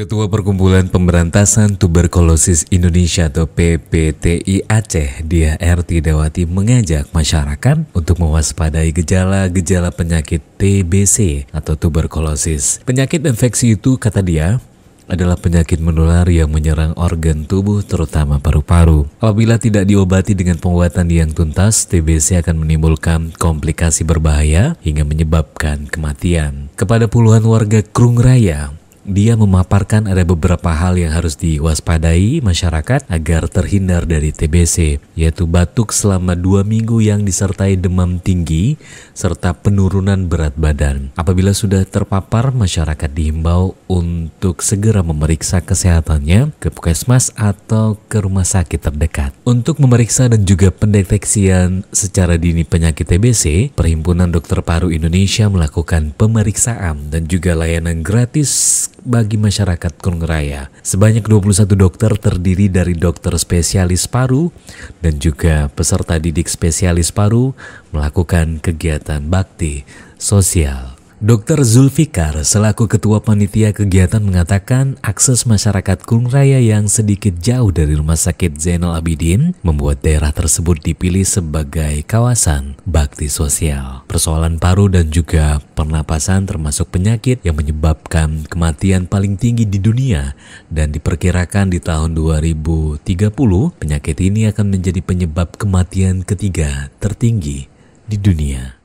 Ketua Perkumpulan Pemberantasan Tuberkulosis Indonesia atau PPTI Aceh, Dia R. Tidawati mengajak masyarakat untuk mewaspadai gejala-gejala penyakit TBC atau tuberkulosis. Penyakit infeksi itu, kata dia, adalah penyakit menular yang menyerang organ tubuh terutama paru-paru. Apabila tidak diobati dengan penguatan yang tuntas, TBC akan menimbulkan komplikasi berbahaya hingga menyebabkan kematian. Kepada puluhan warga Krung Raya, dia memaparkan ada beberapa hal yang harus diwaspadai masyarakat agar terhindar dari TBC, yaitu batuk selama dua minggu yang disertai demam tinggi serta penurunan berat badan. Apabila sudah terpapar, masyarakat dihimbau untuk segera memeriksa kesehatannya ke puskesmas atau ke rumah sakit terdekat. Untuk memeriksa dan juga pendeteksian secara dini penyakit TBC, Perhimpunan Dokter Paru Indonesia melakukan pemeriksaan dan juga layanan gratis bagi masyarakat Raya. Sebanyak 21 dokter terdiri dari dokter spesialis paru dan juga peserta didik spesialis paru melakukan kegiatan bakti sosial. Dr. Zulfikar selaku Ketua Panitia Kegiatan mengatakan akses masyarakat Kung Raya yang sedikit jauh dari Rumah Sakit Zainal Abidin membuat daerah tersebut dipilih sebagai kawasan bakti sosial. Persoalan paru dan juga pernapasan termasuk penyakit yang menyebabkan kematian paling tinggi di dunia dan diperkirakan di tahun 2030 penyakit ini akan menjadi penyebab kematian ketiga tertinggi di dunia.